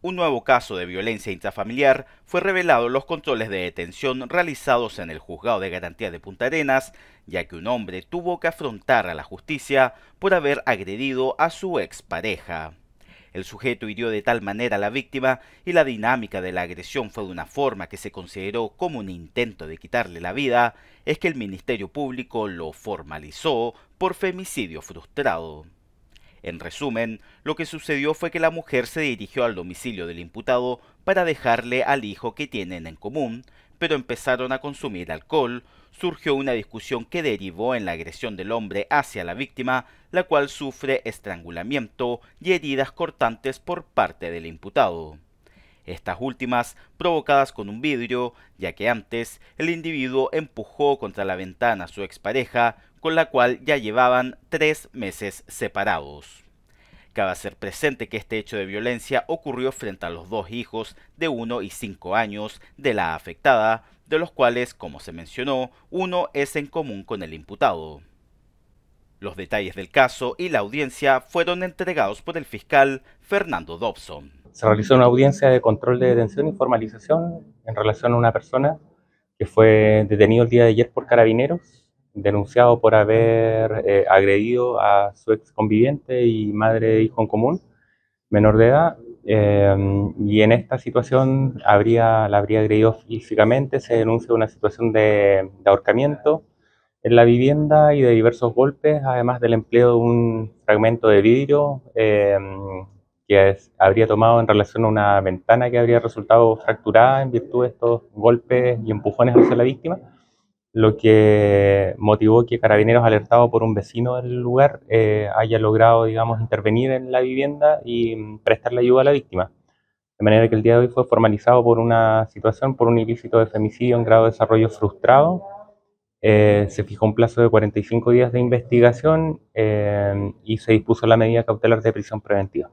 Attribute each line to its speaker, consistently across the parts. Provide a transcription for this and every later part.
Speaker 1: Un nuevo caso de violencia intrafamiliar fue revelado en los controles de detención realizados en el juzgado de garantía de Punta Arenas, ya que un hombre tuvo que afrontar a la justicia por haber agredido a su expareja. El sujeto hirió de tal manera a la víctima y la dinámica de la agresión fue de una forma que se consideró como un intento de quitarle la vida, es que el Ministerio Público lo formalizó por femicidio frustrado. En resumen, lo que sucedió fue que la mujer se dirigió al domicilio del imputado para dejarle al hijo que tienen en común, pero empezaron a consumir alcohol, surgió una discusión que derivó en la agresión del hombre hacia la víctima, la cual sufre estrangulamiento y heridas cortantes por parte del imputado estas últimas provocadas con un vidrio, ya que antes el individuo empujó contra la ventana a su expareja, con la cual ya llevaban tres meses separados. Cabe ser presente que este hecho de violencia ocurrió frente a los dos hijos de 1 y 5 años de la afectada, de los cuales, como se mencionó, uno es en común con el imputado. Los detalles del caso y la audiencia fueron entregados por el fiscal Fernando Dobson
Speaker 2: se realizó una audiencia de control de detención y formalización en relación a una persona que fue detenido el día de ayer por carabineros, denunciado por haber eh, agredido a su ex conviviente y madre de hijo en común, menor de edad, em, y en esta situación habría, la habría agredido físicamente, se denuncia una situación de, ahorcamiento en la vivienda y de diversos golpes, además del empleo de un fragmento de vidrio em, que habría tomado en relación a una ventana que habría resultado fracturada en virtud de estos golpes y empujones hacia la víctima, lo que motivó que Carabineros, alertado por un vecino del lugar, eh, haya logrado, digamos, intervenir en la vivienda y mm, prestarle la ayuda a la víctima. De manera que el día de hoy fue formalizado por una situación, por un ilícito de femicidio en grado de desarrollo frustrado. Eh, se fijó un plazo de 45 días de investigación eh, y se dispuso la medida cautelar de prisión preventiva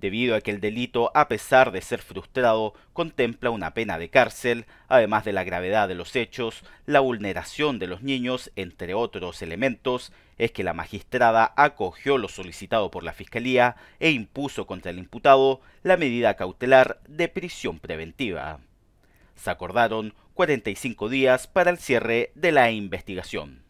Speaker 1: debido a que el delito, a pesar de ser frustrado, contempla una pena de cárcel, además de la gravedad de los hechos, la vulneración de los niños, entre otros elementos, es que la magistrada acogió lo solicitado por la Fiscalía e impuso contra el imputado la medida cautelar de prisión preventiva. Se acordaron 45 días para el cierre de la investigación.